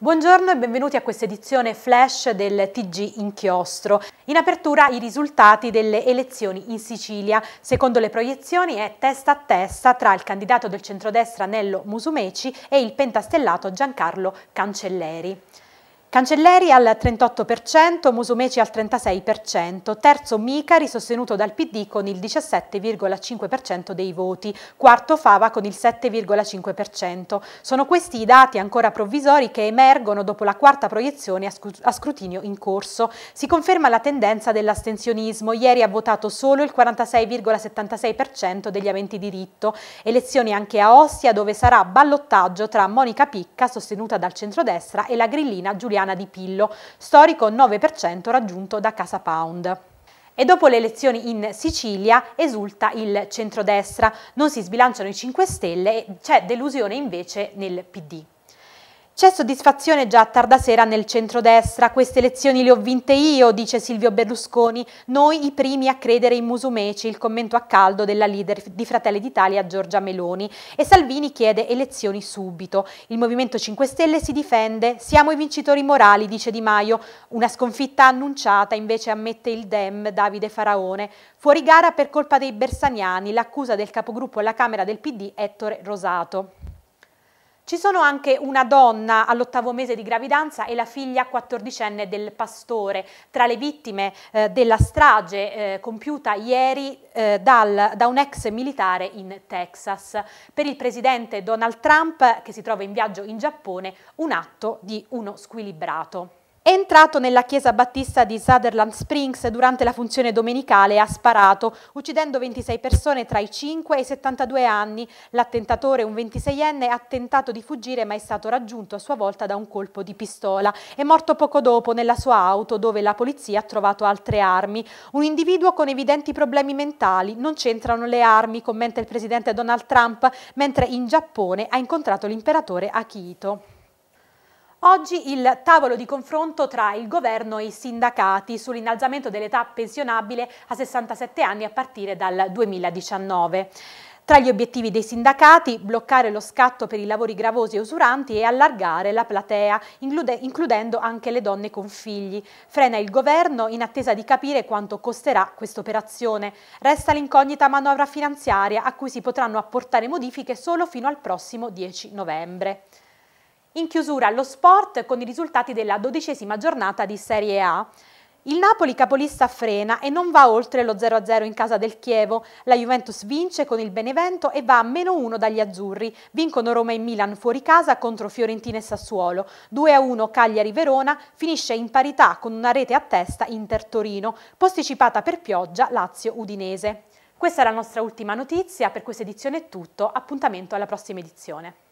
Buongiorno e benvenuti a questa edizione flash del TG Inchiostro. In apertura i risultati delle elezioni in Sicilia. Secondo le proiezioni è testa a testa tra il candidato del centrodestra Nello Musumeci e il pentastellato Giancarlo Cancelleri. Cancelleri al 38%, Musumeci al 36%, terzo Micari sostenuto dal PD con il 17,5% dei voti, quarto Fava con il 7,5%. Sono questi i dati ancora provvisori che emergono dopo la quarta proiezione a, scrutinio in corso. Si conferma la tendenza dell'astensionismo, ieri ha votato solo il 46,76% degli aventi diritto. Elezioni anche a Ostia dove sarà ballottaggio tra Monica Picca, sostenuta dal centrodestra, e la grillina Giulia Giuliana Di Pillo, storico 9% raggiunto da Casa Pound. E dopo le elezioni in Sicilia esulta il centrodestra, non si sbilanciano i 5 Stelle e c'è delusione invece nel PD. C'è soddisfazione già a tarda sera nel centrodestra, queste elezioni le ho vinte io, dice Silvio Berlusconi, noi i primi a credere in Musumeci, il commento a caldo della leader di Fratelli d'Italia Giorgia Meloni e Salvini chiede elezioni subito. Il Movimento 5 Stelle si difende, siamo i vincitori morali, dice Di Maio, una sconfitta annunciata invece ammette il Dem Davide Faraone, fuori gara per colpa dei bersaniani, l'accusa del capogruppo alla Camera del PD Ettore Rosato. Ci sono anche una donna all'ottavo mese di gravidanza e la figlia quattordicenne del pastore, tra le vittime eh, della strage eh, compiuta ieri eh, dal, da un ex militare in Texas. Per il presidente Donald Trump, che si trova in viaggio in Giappone, un atto di uno squilibrato. È entrato nella chiesa battista di Sutherland Springs durante la funzione domenicale e ha sparato, uccidendo 26 persone tra i 5 e i 72 anni. L'attentatore, un 26enne, ha tentato di fuggire ma è stato raggiunto a sua volta da un colpo di pistola. È morto poco dopo nella sua auto dove la polizia ha trovato altre armi. Un individuo con evidenti problemi mentali, non c'entrano le armi, commenta il presidente Donald Trump, mentre in Giappone ha incontrato l'imperatore Akito. Oggi il tavolo di confronto tra il governo e i sindacati sull'innalzamento dell'età pensionabile a 67 anni a partire dal 2019. Tra gli obiettivi dei sindacati, bloccare lo scatto per i lavori gravosi e usuranti e allargare la platea, includendo anche le donne con figli. Frena il governo in attesa di capire quanto costerà questa operazione. Resta l'incognita manovra finanziaria a cui si potranno apportare modifiche solo fino al prossimo 10 novembre. In chiusura lo sport con i risultati della dodicesima giornata di Serie A. Il Napoli capolista frena e non va oltre lo 0-0 in casa del Chievo. La Juventus vince con il Benevento e va a meno 1 dagli azzurri. Vincono Roma e Milan fuori casa contro Fiorentina e Sassuolo. 2-1 Cagliari-Verona finisce in parità con una rete a testa Inter-Torino, posticipata per pioggia Lazio-Udinese. Questa è la nostra ultima notizia, per questa edizione è tutto, appuntamento alla prossima edizione.